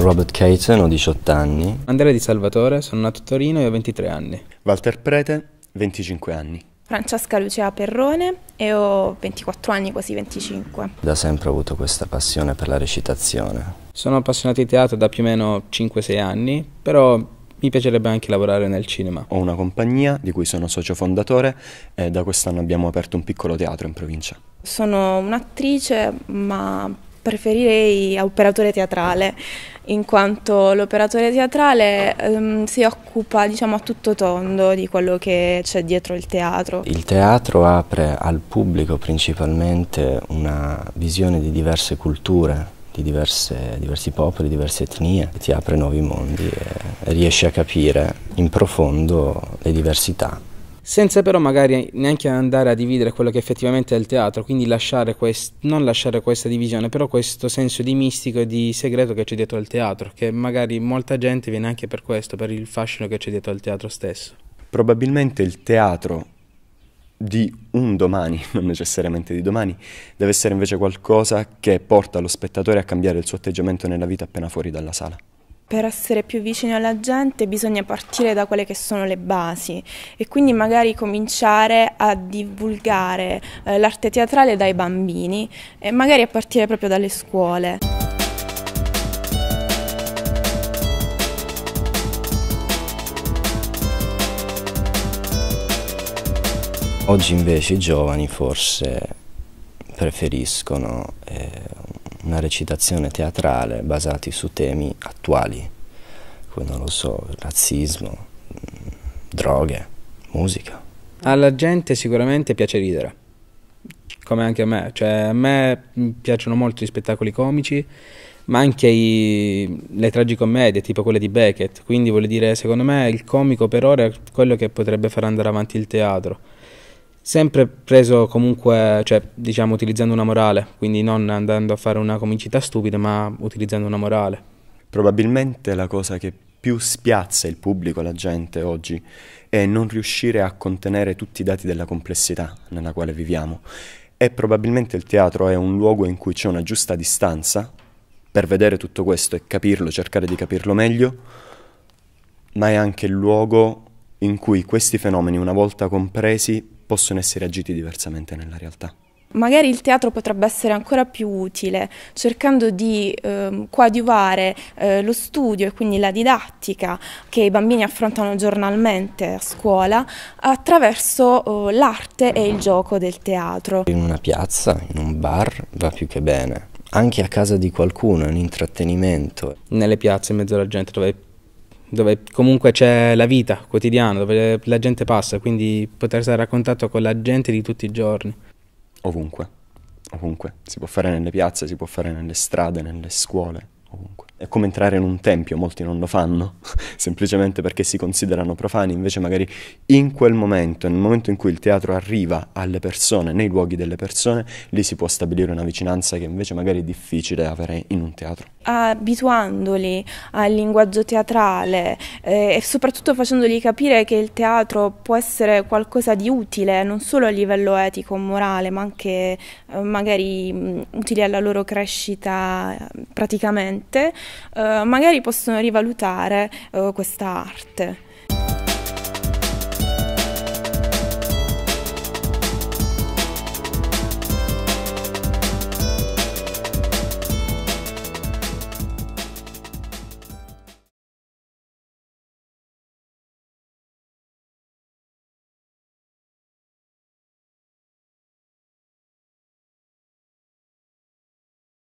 Robert Caton, ho 18 anni. Andrea Di Salvatore, sono nato a Torino e ho 23 anni. Walter Prete, 25 anni. Francesca Lucia Perrone e ho 24 anni, quasi 25. Da sempre ho avuto questa passione per la recitazione. Sono appassionato di teatro da più o meno 5-6 anni, però mi piacerebbe anche lavorare nel cinema. Ho una compagnia di cui sono socio fondatore e da quest'anno abbiamo aperto un piccolo teatro in provincia. Sono un'attrice, ma preferirei operatore teatrale, in quanto l'operatore teatrale ehm, si occupa diciamo, a tutto tondo di quello che c'è dietro il teatro. Il teatro apre al pubblico principalmente una visione di diverse culture, di diverse, diversi popoli, diverse etnie, ti apre nuovi mondi e riesci a capire in profondo le diversità senza però magari neanche andare a dividere quello che effettivamente è il teatro, quindi lasciare quest- non lasciare questa divisione, però questo senso di mistico e di segreto che c'è dietro al teatro, che magari molta gente viene anche per questo, per il fascino che c'è dietro al teatro stesso. Probabilmente il teatro di un domani, non necessariamente di domani, deve essere invece qualcosa che porta lo spettatore a cambiare il suo atteggiamento nella vita appena fuori dalla sala per essere più vicino alla gente bisogna partire da quelle che sono le basi e quindi magari cominciare a divulgare eh, l'arte teatrale dai bambini e magari a partire proprio dalle scuole. Oggi invece i giovani forse preferiscono eh, una recitazione teatrale basati su temi attuali, come non lo so, razzismo, droghe, musica. Alla gente sicuramente piace ridere, come anche a me, cioè a me piacciono molto gli spettacoli comici, ma anche i, le tragicommedie, tipo quelle di Beckett, quindi vuol dire secondo me il comico per ora è quello che potrebbe far andare avanti il teatro sempre preso comunque, cioè diciamo utilizzando una morale, quindi non andando a fare una comicità stupida, ma utilizzando una morale. Probabilmente la cosa che più spiazza il pubblico, la gente oggi, è non riuscire a contenere tutti i dati della complessità nella quale viviamo. E probabilmente il teatro è un luogo in cui c'è una giusta distanza per vedere tutto questo e capirlo, cercare di capirlo meglio, ma è anche il luogo in cui questi fenomeni, una volta compresi, possono essere agiti diversamente nella realtà. Magari il teatro potrebbe essere ancora più utile, cercando di eh, coadiuvare eh, lo studio e quindi la didattica che i bambini affrontano giornalmente a scuola attraverso eh, l'arte e il gioco del teatro. In una piazza, in un bar, va più che bene. Anche a casa di qualcuno è un intrattenimento. Nelle piazze, in mezzo alla gente, dove dove comunque c'è la vita quotidiana, dove la gente passa, quindi poter stare a contatto con la gente di tutti i giorni. Ovunque, ovunque. Si può fare nelle piazze, si può fare nelle strade, nelle scuole, ovunque. È come entrare in un tempio, molti non lo fanno, semplicemente perché si considerano profani, invece magari in quel momento, nel momento in cui il teatro arriva alle persone, nei luoghi delle persone, lì si può stabilire una vicinanza che invece magari è difficile avere in un teatro abituandoli al linguaggio teatrale eh, e soprattutto facendogli capire che il teatro può essere qualcosa di utile non solo a livello etico, morale, ma anche eh, magari mh, utile alla loro crescita praticamente, eh, magari possono rivalutare eh, questa arte.